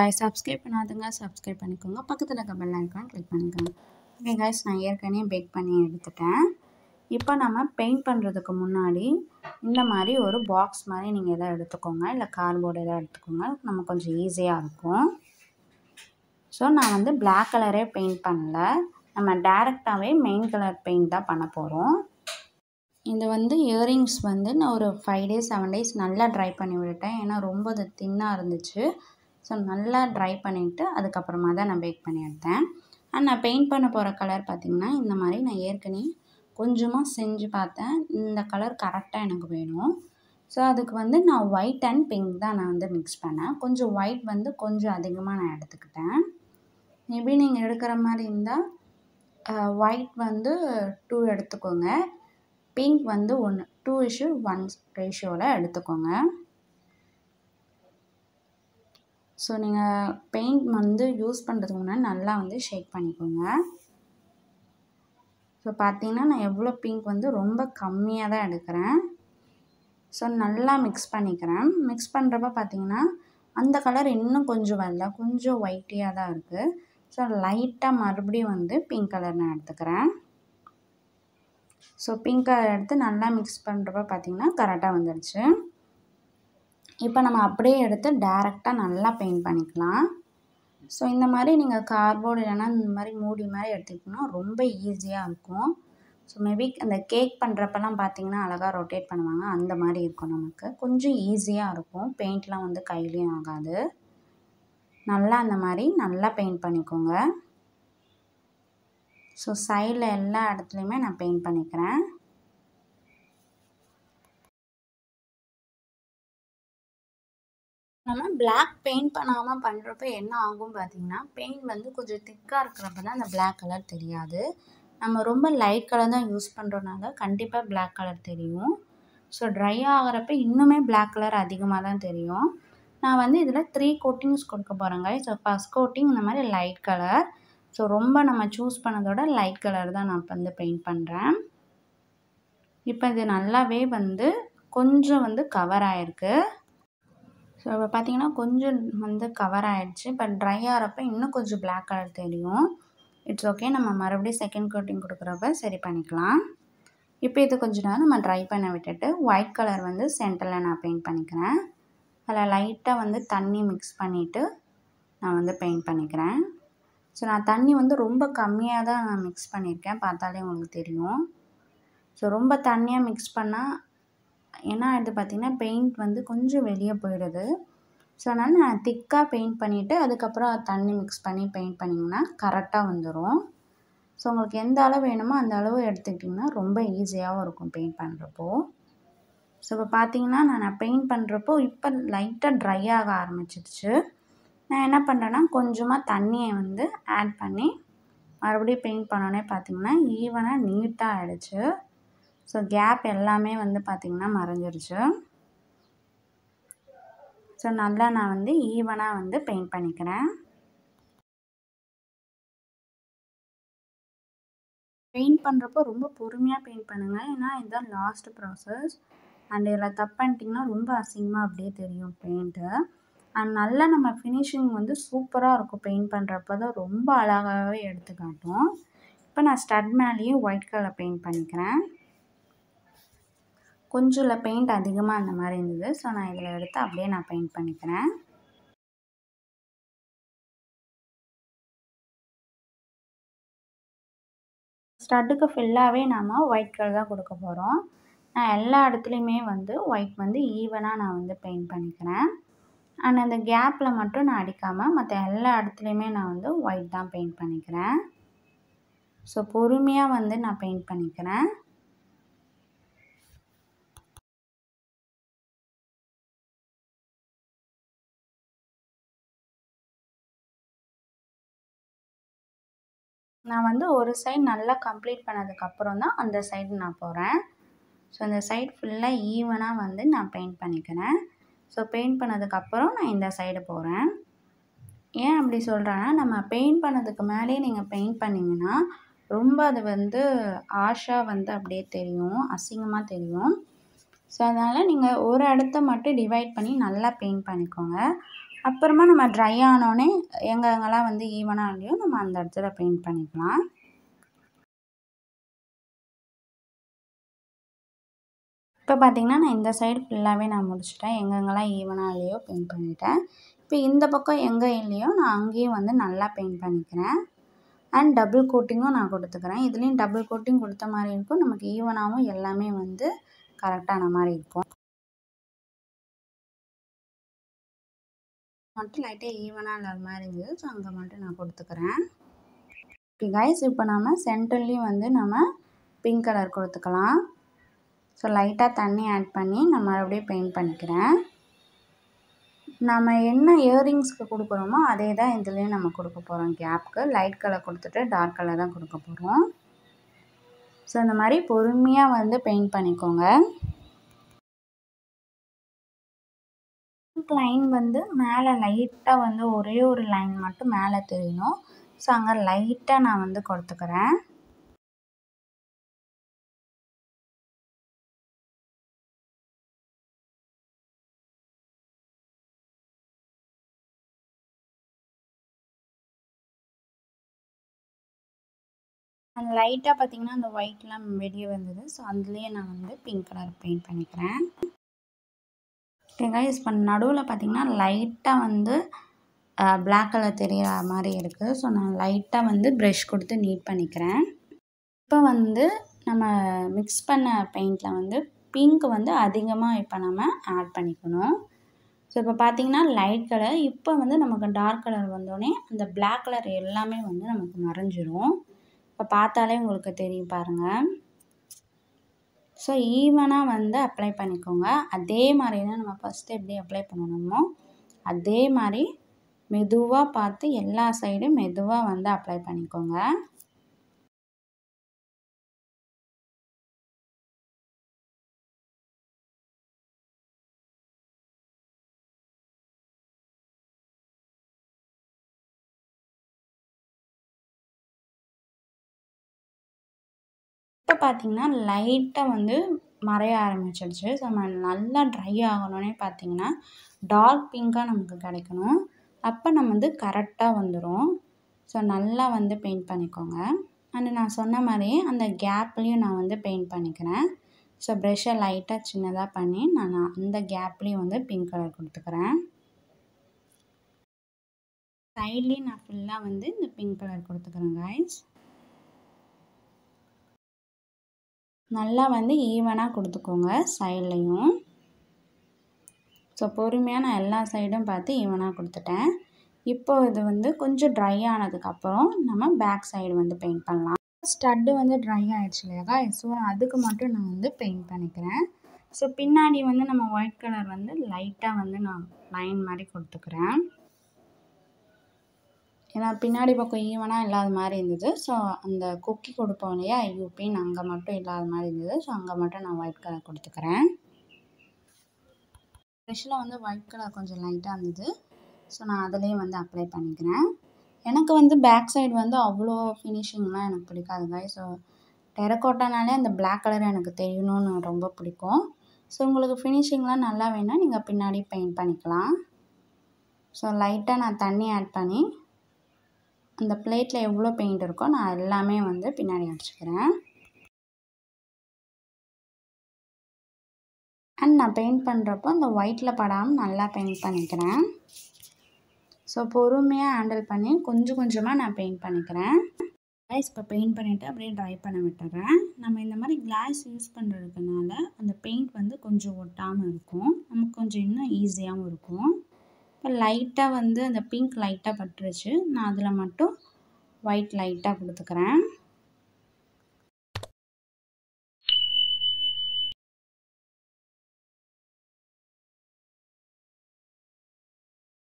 காய் subscribe பண்ணாதுங்க subscribe பண்ணிக்கோங்க பக்கத்தில் இருக்க பெல் ஐக்கான் கிளிக் பண்ணிக்கோங்க ஓகே காய்ஸ் நான் ஏற்கனவே பேக் பண்ணி எடுத்துட்டேன் இப்போ நம்ம பெயிண்ட் பண்ணுறதுக்கு முன்னாடி இந்த மாதிரி ஒரு பாக்ஸ் மாதிரி நீங்கள் எதாவது எடுத்துக்கோங்க இல்லை கார்போர்டு எதாவது எடுத்துக்கோங்க நம்ம கொஞ்சம் ஈஸியாக இருக்கும் ஸோ நான் வந்து பிளாக் கலரே பெயிண்ட் பண்ணல நம்ம டேரெக்டாகவே மெயின் கலர் பெயிண்ட் தான் பண்ண போகிறோம் இந்த வந்து இயரிங்ஸ் வந்து நான் ஒரு ஃபைவ் டேஸ் செவன் டேஸ் நல்லா ட்ரை பண்ணி விட்டுட்டேன் ஏன்னா ரொம்ப அது தின்னாக இருந்துச்சு ஸோ நல்லா ட்ரை பண்ணிவிட்டு அதுக்கப்புறமா தான் நான் பேக் பண்ணி எடுத்தேன் அண்ட் நான் பெயிண்ட் பண்ண போகிற கலர் பார்த்திங்கன்னா இந்த மாதிரி நான் ஏற்கனவே கொஞ்சமாக செஞ்சு பார்த்தேன் இந்த கலர் கரெக்டாக எனக்கு வேணும் ஸோ அதுக்கு வந்து நான் ஒயிட் அண்ட் பிங்க் தான் நான் வந்து மிக்ஸ் பண்ணேன் கொஞ்சம் ஒயிட் வந்து கொஞ்சம் அதிகமாக நான் எடுத்துக்கிட்டேன் மேபி நீங்கள் எடுக்கிற மாதிரி இருந்தால் ஒயிட் வந்து டூ எடுத்துக்கோங்க பிங்க் வந்து ஒன்று டூ இஷ்யூ ஒன் ரேஷியோவில் எடுத்துக்கோங்க ஸோ நீங்கள் பெயிண்ட் வந்து யூஸ் பண்ணுறதுக்கு முன்னாடி நல்லா வந்து ஷேக் பண்ணிக்கோங்க ஸோ பார்த்தீங்கன்னா நான் எவ்வளோ பிங்க் வந்து ரொம்ப கம்மியாக தான் எடுக்கிறேன் ஸோ நல்லா மிக்ஸ் பண்ணிக்கிறேன் மிக்ஸ் பண்ணுறப்ப பார்த்தீங்கன்னா அந்த கலர் இன்னும் கொஞ்சம் வரல கொஞ்சம் ஒயிட்டியாக தான் இருக்குது ஸோ லைட்டாக மறுபடியும் வந்து பிங்க் கலர் நான் எடுத்துக்கிறேன் ஸோ பிங்க் கலர் எடுத்து நல்லா மிக்ஸ் பண்ணுறப்ப பார்த்தீங்கன்னா கரெக்டாக வந்துடுச்சு இப்போ நம்ம அப்படியே எடுத்து டேரெக்டாக நல்லா பெயிண்ட் பண்ணிக்கலாம் ஸோ இந்த மாதிரி நீங்கள் கார்போர்டு இல்லைன்னா இந்த மாதிரி மூடி மாதிரி எடுத்துக்கிட்டோம்னா ரொம்ப ஈஸியாக இருக்கும் ஸோ மேபி அந்த கேக் பண்ணுறப்பெல்லாம் பார்த்தீங்கன்னா அழகாக ரொட்டேட் பண்ணுவாங்க அந்த மாதிரி இருக்கும் நமக்கு கொஞ்சம் ஈஸியாக இருக்கும் பெயிண்ட்லாம் வந்து கையிலையும் ஆகாது நல்லா அந்த மாதிரி நல்லா பெயிண்ட் பண்ணிக்கோங்க ஸோ சைடில் எல்லா இடத்துலையுமே நான் பெயிண்ட் பண்ணிக்கிறேன் நம்ம பிளாக் பெயிண்ட் பண்ணாமல் பண்ணுறப்ப என்ன ஆகும் பார்த்தீங்கன்னா பெயிண்ட் வந்து கொஞ்சம் திக்காக இருக்கிறப்ப தான் அந்த பிளாக் கலர் தெரியாது நம்ம ரொம்ப லைட் கலர் தான் யூஸ் பண்ணுறோனால கண்டிப்பாக பிளாக் கலர் தெரியும் ஸோ ட்ரை ஆகிறப்ப இன்னுமே பிளாக் கலர் அதிகமாக தான் தெரியும் நான் வந்து இதில் த்ரீ கோட்டிங்ஸ் கொடுக்க போகிறேங்க ஸோ ஃபஸ்ட் கோட்டிங் இந்த மாதிரி லைட் கலர் ஸோ ரொம்ப நம்ம சூஸ் பண்ணதோட லைட் கலர் தான் நான் இப்போ வந்து பெயிண்ட் பண்ணுறேன் இப்போ இது நல்லாவே வந்து கொஞ்சம் வந்து கவர் ஆகிருக்கு ஸோ இப்போ பார்த்தீங்கன்னா கொஞ்சம் வந்து கவர் ஆகிடுச்சு பட் ட்ரை ஆகிறப்ப இன்னும் கொஞ்சம் பிளாக் கலர் தெரியும் இட்ஸ் ஓகே நம்ம மறுபடியும் செகண்ட் கோட்டிங் கொடுக்குறப்ப சரி பண்ணிக்கலாம் இப்போ இது கொஞ்ச நேரம் நம்ம ட்ரை பண்ண விட்டுட்டு ஒயிட் கலர் வந்து சென்டரில் நான் பெயிண்ட் பண்ணிக்கிறேன் அதில் லைட்டாக வந்து தண்ணி மிக்ஸ் பண்ணிவிட்டு நான் வந்து பெயிண்ட் பண்ணிக்கிறேன் ஸோ நான் தண்ணி வந்து ரொம்ப கம்மியாக தான் நான் மிக்ஸ் பண்ணியிருக்கேன் பார்த்தாலே உங்களுக்கு தெரியும் ஸோ ரொம்ப தண்ணியாக மிக்ஸ் பண்ணால் ஏன்னா அது பார்த்திங்கன்னா பெயிண்ட் வந்து கொஞ்சம் வெளியே போயிடுது ஸோ அதனால் நான் திக்காக பெயிண்ட் பண்ணிவிட்டு அதுக்கப்புறம் தண்ணி மிக்ஸ் பண்ணி பெயிண்ட் பண்ணிங்கன்னா கரெக்டாக வந்துடும் ஸோ உங்களுக்கு எந்த அளவு வேணுமோ அந்த அளவு எடுத்துக்கிட்டிங்கன்னா ரொம்ப ஈஸியாகவும் இருக்கும் பெயிண்ட் பண்ணுறப்போ ஸோ இப்போ பார்த்தீங்கன்னா நான் பெயிண்ட் பண்ணுறப்போ இப்போ லைட்டாக ட்ரை ஆக ஆரம்பிச்சிடுச்சு நான் என்ன பண்ணுறேன்னா கொஞ்சமாக தண்ணியை வந்து ஆட் பண்ணி மறுபடியும் பெயிண்ட் பண்ணோன்னே பார்த்தீங்கன்னா ஈவனாக நீட்டாக ஆகிடுச்சு ஸோ கேப் எல்லாமே வந்து பார்த்திங்கன்னா மறைஞ்சிருச்சு ஸோ நல்லா நான் வந்து ஈவனாக வந்து பெயிண்ட் பண்ணிக்கிறேன் பெயிண்ட் பண்ணுறப்போ ரொம்ப பொறுமையாக பெயிண்ட் பண்ணுங்கள் ஏன்னா இதுதான் லாஸ்ட் ப்ராசஸ் அண்ட் இதில் தப்பு பண்ணிட்டிங்கன்னா ரொம்ப அசிங்கமாக அப்படியே தெரியும் பெயிண்ட்டு அண்ட் நல்லா நம்ம ஃபினிஷிங் வந்து சூப்பராக இருக்கும் பெயிண்ட் பண்ணுறப்ப தான் ரொம்ப அழகாகவே எடுத்துக்காட்டும் இப்போ நான் ஸ்டட் மேலேயும் ஒயிட் கலர் பெயிண்ட் பண்ணிக்கிறேன் கொஞ்சம் பெயிண்ட் அதிகமாக அந்த மாதிரி இருந்தது ஸோ நான் இதில் எடுத்து அப்படியே நான் பெயிண்ட் பண்ணிக்கிறேன் ஸ்டட்டுக்கு ஃபுல்லாகவே நாம் ஒயிட் கலர் தான் கொடுக்க போகிறோம் நான் எல்லா இடத்துலையுமே வந்து ஒயிட் வந்து ஈவனாக நான் வந்து பெயிண்ட் பண்ணிக்கிறேன் அண்ட் அந்த கேப்பில் மட்டும் நான் அடிக்காமல் மற்ற எல்லா இடத்துலையுமே நான் வந்து ஒயிட் தான் பெயிண்ட் பண்ணிக்கிறேன் ஸோ பொறுமையாக வந்து நான் பெயிண்ட் பண்ணிக்கிறேன் நான் வந்து ஒரு சைடு நல்லா கம்ப்ளீட் பண்ணதுக்கப்புறம் தான் அந்த சைடு நான் போகிறேன் ஸோ இந்த சைடு ஃபுல்லாக ஈவனாக வந்து நான் பெயிண்ட் பண்ணிக்கிறேன் ஸோ பெயிண்ட் பண்ணதுக்கப்புறம் நான் இந்த சைடு போகிறேன் ஏன் அப்படி சொல்கிறேன்னா நம்ம பெயிண்ட் பண்ணதுக்கு மேலேயே நீங்கள் பெயிண்ட் பண்ணிங்கன்னா ரொம்ப அது வந்து ஆஷாக வந்து அப்படியே தெரியும் அசிங்கமாக தெரியும் ஸோ அதனால் நீங்கள் ஒரு இடத்த மட்டும் டிவைட் பண்ணி நல்லா பெயிண்ட் பண்ணிக்கோங்க அப்புறமா நம்ம ட்ரை ஆனோடனே எங்கெங்கெல்லாம் வந்து ஈவனாக இல்லையோ நம்ம அந்த இடத்துல பெயிண்ட் பண்ணிக்கலாம் இப்போ பார்த்திங்கன்னா நான் இந்த சைடு ஃபுல்லாகவே நான் முடிச்சிட்டேன் எங்கெங்கெல்லாம் ஈவனாக இல்லையோ பெயிண்ட் பண்ணிட்டேன் இப்போ இந்த பக்கம் எங்கே இல்லையோ நான் அங்கேயும் வந்து நல்லா பெயிண்ட் பண்ணிக்கிறேன் அண்ட் டபுள் கோட்டிங்கும் நான் கொடுத்துக்கிறேன் இதுலேயும் டபுள் கோட்டிங் கொடுத்த மாதிரி இருக்கும் நமக்கு ஈவனாகவும் எல்லாமே வந்து கரெக்டான மாதிரி இருக்கும் மட்டும் லைட்டாக ஈவனாக இல்லாத மாதிரி இருக்குது ஸோ அங்கே மட்டும் நான் கொடுத்துக்கிறேன் ஓகே கைஸ் இப்போ நம்ம சென்டர்லேயும் வந்து நம்ம பிங்க் கலர் கொடுத்துக்கலாம் ஸோ லைட்டாக தண்ணி ஆட் பண்ணி நான் மறுபடியும் பெயிண்ட் பண்ணிக்கிறேன் நம்ம என்ன இயரிங்ஸ்க்கு கொடுக்குறோமோ அதே தான் இதுலேயும் நம்ம கொடுக்க போகிறோம் கேப்புக்கு லைட் கலர் கொடுத்துட்டு டார்க் கலர் தான் கொடுக்க போகிறோம் ஸோ இந்த மாதிரி பொறுமையாக வந்து பெயிண்ட் பண்ணிக்கோங்க லைன் வந்து மேலே லைட்டாக வந்து ஒரே ஒரு லைன் மட்டும் மேலே தெரியணும் ஸோ அங்கே லைட்டாக நான் வந்து கொடுத்துக்கிறேன் அந்த லைட்டாக பார்த்தீங்கன்னா அந்த ஒயிட்லாம் வெளியே வந்தது ஸோ அதுலேயே நான் வந்து பிங்க் கலர் பெயிண்ட் பண்ணிக்கிறேன் தேங்காய் யூஸ் பண்ண நடுவில் பார்த்திங்கன்னா லைட்டாக வந்து பிளாக் கலர் தெரியாத மாதிரி இருக்குது ஸோ நான் லைட்டாக வந்து ப்ரெஷ் கொடுத்து நீட் பண்ணிக்கிறேன் இப்போ வந்து நம்ம மிக்ஸ் பண்ண பெயிண்ட்டில் வந்து பிங்க் வந்து அதிகமாக இப்போ நம்ம ஆட் பண்ணிக்கணும் ஸோ இப்போ பார்த்திங்கன்னா லைட் கலர் இப்போ வந்து நமக்கு டார்க் கலர் வந்தோடனே அந்த பிளாக் கலர் எல்லாமே வந்து நமக்கு மறைஞ்சிரும் இப்போ பார்த்தாலே உங்களுக்கு தெரியும் பாருங்கள் ஸோ ஈவனாக வந்து அப்ளை பண்ணிக்கோங்க அதே மாதிரி தான் நம்ம ஃபஸ்ட்டு எப்படி அப்ளை பண்ணணுமோ அதே மாதிரி மெதுவாக பார்த்து எல்லா சைடும் மெதுவாக வந்து அப்ளை பண்ணிக்கோங்க பார்த்திங்கன்னா லைட்டாக வந்து மறைய ஆரம்பிச்சிடுச்சு ஸோ நம்ம நல்லா ட்ரை ஆகணுன்னே பார்த்திங்கன்னா டார்க் பிங்காக நமக்கு கிடைக்கணும் அப்போ நம்ம வந்து கரெக்டாக வந்துடும் ஸோ நல்லா வந்து பெயிண்ட் பண்ணிக்கோங்க அண்ட் நான் சொன்ன மாதிரி அந்த கேப்லேயும் நான் வந்து பெயிண்ட் பண்ணிக்கிறேன் ஸோ ப்ரெஷ்ஷை லைட்டாக சின்னதாக பண்ணி நான் அந்த கேப்லேயும் வந்து பிங்க் கலர் கொடுத்துக்கிறேன் சைட்லேயும் நான் ஃபுல்லாக வந்து இந்த பிங்க் கலர் கொடுத்துக்கிறேன் காய்ஸ் நல்லா வந்து ஈவனாக கொடுத்துக்கோங்க சைட்லேயும் ஸோ பொறுமையாக நான் எல்லா சைடும் பார்த்து ஈவனாக கொடுத்துட்டேன் இப்போ இது வந்து கொஞ்சம் ட்ரை ஆனதுக்கப்புறம் நம்ம பேக் சைடு வந்து பெயிண்ட் பண்ணலாம் ஸ்டட்டு வந்து ட்ரை ஆகிடுச்சு இல்லையாக்கா ஸோ அதுக்கு மட்டும் நான் வந்து பெயிண்ட் பண்ணிக்கிறேன் ஸோ பின்னாடி வந்து நம்ம ஒயிட் கலர் வந்து லைட்டாக வந்து நான் லைன் மாதிரி கொடுத்துக்கிறேன் ஏன்னா பின்னாடி பக்கம் ஈவனாக இல்லாத மாதிரி இருந்தது ஸோ அந்த குக்கி கொடுப்போம் இல்லையா யூபின் அங்கே மட்டும் இல்லாத மாதிரி இருந்தது ஸோ அங்கே மட்டும் நான் ஒயிட் கலர் கொடுத்துக்கிறேன் ஃப்ரெஷ்ஷில் வந்து ஒயிட் கலர் கொஞ்சம் லைட்டாக இருந்தது ஸோ நான் அதிலையும் வந்து அப்ளை பண்ணிக்கிறேன் எனக்கு வந்து பேக் சைடு வந்து அவ்வளோ ஃபினிஷிங்லாம் எனக்கு பிடிக்காதுங்க ஸோ டெரக்கோட்டானாலே அந்த பிளாக் கலர் எனக்கு தெரியணும்னு ரொம்ப பிடிக்கும் ஸோ உங்களுக்கு ஃபினிஷிங்லாம் நல்லா வேணால் நீங்கள் பின்னாடி பெயிண்ட் பண்ணிக்கலாம் ஸோ லைட்டாக நான் தண்ணி ஆட் பண்ணி அந்த பிளேட்டில் எவ்வளோ பெயிண்ட் இருக்கோ நான் எல்லாமே வந்து பின்னாடி அடிச்சுக்கிறேன் அண்ட் நான் பெயிண்ட் பண்ணுறப்போ அந்த ஒயிட்டில் படாமல் நல்லா பெயிண்ட் பண்ணிக்கிறேன் ஸோ பொறுமையாக ஹேண்டில் பண்ணி கொஞ்சம் கொஞ்சமாக நான் பெயிண்ட் பண்ணிக்கிறேன் ஐஸ் இப்போ பெயிண்ட் பண்ணிவிட்டு அப்படியே ட்ரை பண்ண விட்டுறேன் நம்ம இந்த மாதிரி கிளாஸ் யூஸ் பண்ணுறதுனால அந்த பெயிண்ட் வந்து கொஞ்சம் ஒட்டாமல் இருக்கும் நமக்கு கொஞ்சம் இன்னும் ஈஸியாகவும் இருக்கும் இப்போ லைட்டாக வந்து அந்த பிங்க் லைட்டாக பட்டுருச்சு நான் அதில் மட்டும் ஒயிட் லைட்டாக கொடுத்துக்கிறேன்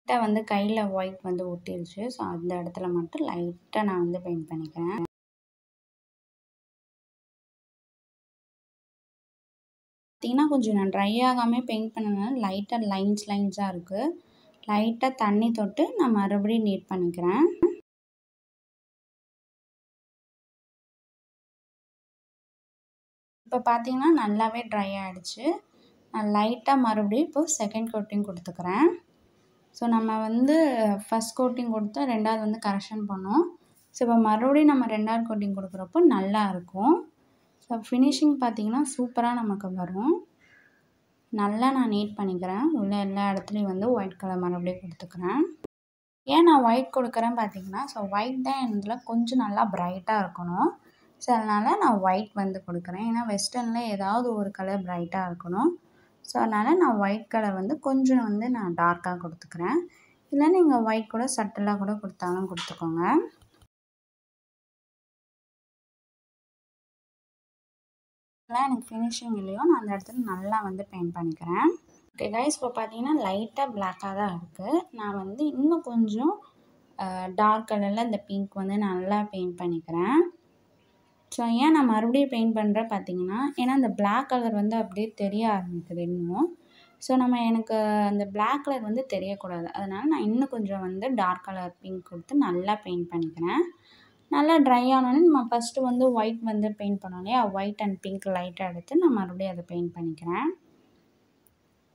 லைட்டாக வந்து கையில் ஒயிட் வந்து ஒட்டிடுச்சு ஸோ அந்த இடத்துல மட்டும் லைட்டாக நான் வந்து பெயிண்ட் பண்ணிக்கிறேன் பார்த்தீங்கன்னா கொஞ்சம் நான் ட்ரை ஆகாமல் பெயிண்ட் பண்ணனால லைட்டாக லைன்ஸ் லைன்ஸாக இருக்குது லைட்டாக தண்ணி தொட்டு நான் மறுபடியும் நீட் பண்ணிக்கிறேன் இப்போ பார்த்தீங்கன்னா நல்லாவே ட்ரை ஆகிடுச்சு நான் லைட்டாக மறுபடியும் இப்போது செகண்ட் கோட்டிங் கொடுத்துக்கிறேன் ஸோ நம்ம வந்து ஃபஸ்ட் கோட்டிங் கொடுத்து ரெண்டாவது வந்து கரெக்ஷன் பண்ணோம் ஸோ இப்போ மறுபடியும் நம்ம ரெண்டாவது கோட்டிங் கொடுக்குறப்போ நல்லா இருக்கும் ஸோ ஃபினிஷிங் பார்த்திங்கன்னா சூப்பராக நமக்கு வரும் நல்லா நான் நீட் பண்ணிக்கிறேன் உள்ள எல்லா இடத்துலையும் வந்து ஒயிட் கலர் மறுபடியும் கொடுத்துக்கிறேன் ஏன் நான் ஒயிட் கொடுக்குறேன் பார்த்தீங்கன்னா ஸோ ஒயிட் தான் இதில் கொஞ்சம் நல்லா பிரைட்டாக இருக்கணும் ஸோ அதனால் நான் ஒயிட் வந்து கொடுக்குறேன் ஏன்னா வெஸ்டர்னில் ஏதாவது ஒரு கலர் பிரைட்டாக இருக்கணும் ஸோ அதனால் நான் ஒயிட் கலர் வந்து கொஞ்சம் வந்து நான் டார்க்காக கொடுத்துக்கிறேன் இல்லை நீங்கள் ஒயிட் கூட சட்டலாக கூட கொடுத்தாலும் கொடுத்துக்கோங்க எல்லாம் எனக்கு ஃபினிஷிங் இல்லையோ நான் அந்த இடத்துல நல்லா வந்து பெயிண்ட் பண்ணிக்கிறேன் ஓகே கைஸ் இப்போ பார்த்தீங்கன்னா லைட்டாக பிளாக்காக தான் இருக்குது நான் வந்து இன்னும் கொஞ்சம் டார்க் கலரில் இந்த பிங்க் வந்து நல்லா பெயிண்ட் பண்ணிக்கிறேன் ஸோ ஏன் நான் மறுபடியும் பெயிண்ட் பண்ணுறேன் பார்த்தீங்கன்னா ஏன்னா அந்த பிளாக் கலர் வந்து அப்படியே தெரிய ஆரம்பிக்குது இன்னும் ஸோ நம்ம எனக்கு அந்த பிளாக் கலர் வந்து தெரியக்கூடாது அதனால் நான் இன்னும் கொஞ்சம் வந்து டார்க் கலர் பிங்க் கொடுத்து நல்லா பெயிண்ட் பண்ணிக்கிறேன் நல்லா ட்ரை ஆனோடனே நம்ம ஃபஸ்ட்டு வந்து ஒயிட் வந்து பெயிண்ட் பண்ணோம் இல்லையா ஒயிட் அண்ட் பிங்க் லைட்டாக எடுத்து நான் மறுபடியும் அதை பெயிண்ட் பண்ணிக்கிறேன்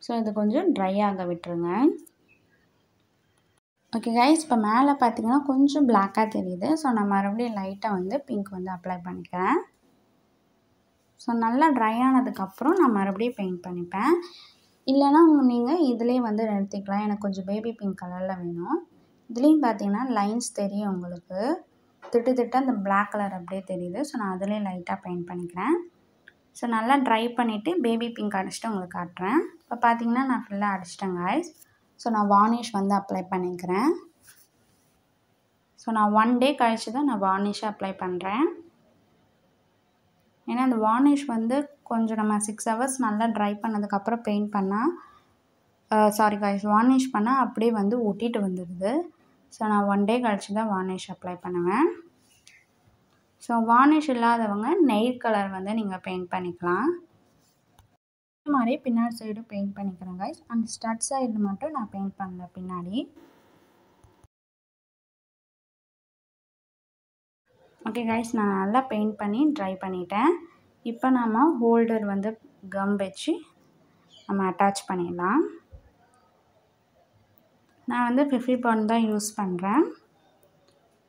ஸோ இது கொஞ்சம் ட்ரை ஆக விட்டுருங்க ஓகே கைஸ் இப்போ மேலே பார்த்தீங்கன்னா கொஞ்சம் பிளாக்காக தெரியுது ஸோ நான் மறுபடியும் லைட்டாக வந்து பிங்க் வந்து அப்ளை பண்ணிக்கிறேன் ஸோ நல்லா ட்ரை ஆனதுக்கப்புறம் நான் மறுபடியும் பெயிண்ட் பண்ணிப்பேன் இல்லைனா நீங்கள் இதுலேயே வந்து நிறுத்திக்கலாம் எனக்கு கொஞ்சம் பேபி பிங்க் கலரில் வேணும் இதுலேயும் பார்த்தீங்கன்னா லைன்ஸ் தெரியும் உங்களுக்கு திட்டு திட்டு அந்த பிளாக் கலர் அப்படியே தெரியுது ஸோ நான் அதிலே லைட்டாக பெயிண்ட் பண்ணிக்கிறேன் ஸோ நல்லா ட்ரை பண்ணிவிட்டு பேபி பிங்க் அடிச்சுட்டு உங்களுக்கு காட்டுறேன் இப்போ பார்த்தீங்கன்னா நான் ஃபுல்லாக அடிச்சிட்டேன் காய்ஸ் ஸோ நான் வார்னிஷ் வந்து அப்ளை பண்ணிக்கிறேன் ஸோ நான் ஒன் டே கழித்து தான் நான் வார்னிஷை அப்ளை பண்ணுறேன் ஏன்னா அந்த வார்னிஷ் வந்து கொஞ்சம் நம்ம சிக்ஸ் ஹவர்ஸ் நல்லா ட்ரை பண்ணதுக்கப்புறம் பெயிண்ட் பண்ணால் சாரி காய்ஸ் வார்னிஷ் பண்ணால் அப்படியே வந்து ஒட்டிட்டு வந்துடுது ஸோ நான் ஒன் டே கழித்து தான் வார்னிஷ் அப்ளை பண்ணுவேன் ஸோ வார்னிஷ் இல்லாதவங்க நெயில் கலர் வந்து நீங்கள் பெயிண்ட் பண்ணிக்கலாம் இந்த மாதிரி பின்னாடி சைடும் பெயிண்ட் பண்ணிக்கிறேன் கைஸ் அந்த ஸ்டட் சைடு மட்டும் நான் பெயிண்ட் பண்ணல பின்னாடி ஓகே கைஸ் நான் நல்லா பெயிண்ட் பண்ணி ட்ரை பண்ணிட்டேன் இப்போ நம்ம ஹோல்டர் வந்து கம் வச்சு நம்ம அட்டாச் பண்ணிடலாம் நான் வந்து ஃபிஃப்டி பவுண்ட் தான் யூஸ் பண்ணுறேன்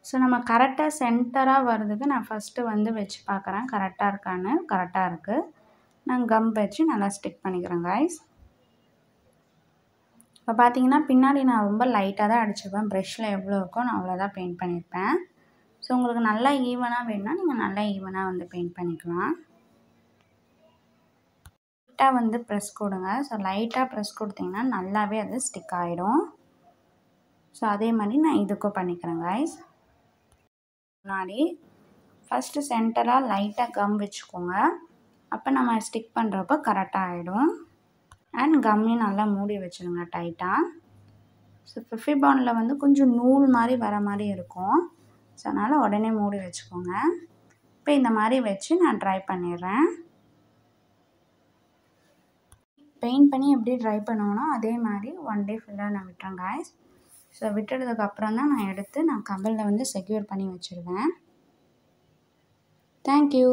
ஸோ நம்ம கரெக்டாக சென்டராக வர்றதுக்கு நான் ஃபஸ்ட்டு வந்து வச்சு பார்க்குறேன் கரெக்டாக இருக்கான்னு கரெக்டாக இருக்குது நான் கம் வச்சு நல்லா ஸ்டிக் பண்ணிக்கிறேன் காய்ஸ் இப்போ பார்த்தீங்கன்னா பின்னாடி நான் ரொம்ப லைட்டாக தான் அடிச்சிருப்பேன் ப்ரெஷ்ஷில் எவ்வளோ இருக்கோ நான் அவ்வளோதான் பெயிண்ட் பண்ணியிருப்பேன் ஸோ உங்களுக்கு நல்லா ஈவனாக வேணும்னா நீங்கள் நல்லா ஈவனாக வந்து பெயிண்ட் பண்ணிக்கலாம் லைட்டாக வந்து ப்ரெஸ் கொடுங்க ஸோ லைட்டாக ப்ரெஸ் கொடுத்தீங்கன்னா நல்லாவே அது ஸ்டிக் ஆகிடும் ஸோ அதே மாதிரி நான் இதுக்கும் பண்ணிக்கிறேன் காய்ஸ் முன்னாடி ஃபஸ்ட்டு சென்டராக லைட்டாக கம் வச்சுக்கோங்க அப்போ நம்ம ஸ்டிக் பண்ணுறப்ப கரெக்டாக ஆகிடும் அண்ட் கம்மையும் நல்லா மூடி வச்சுருங்க டைட்டாக ஸோ ஃபிஃப்டி பவுனில் வந்து கொஞ்சம் நூல் மாதிரி வர மாதிரி இருக்கும் ஸோ அதனால் உடனே மூடி வச்சுக்கோங்க இப்போ இந்த மாதிரி வச்சு நான் ட்ரை பண்ணிடுறேன் பெயிண்ட் பண்ணி எப்படி ட்ரை பண்ணுவோன்னா அதே மாதிரி ஒன் டே ஃபுல்லாக நான் விட்டுறேன் காய்ஸ் ஸோ விட்டுடுறதுக்கு அப்புறம் தான் நான் எடுத்து நான் கபலில் வந்து செக்யூர் பண்ணி வச்சுருவேன் தேங்க்யூ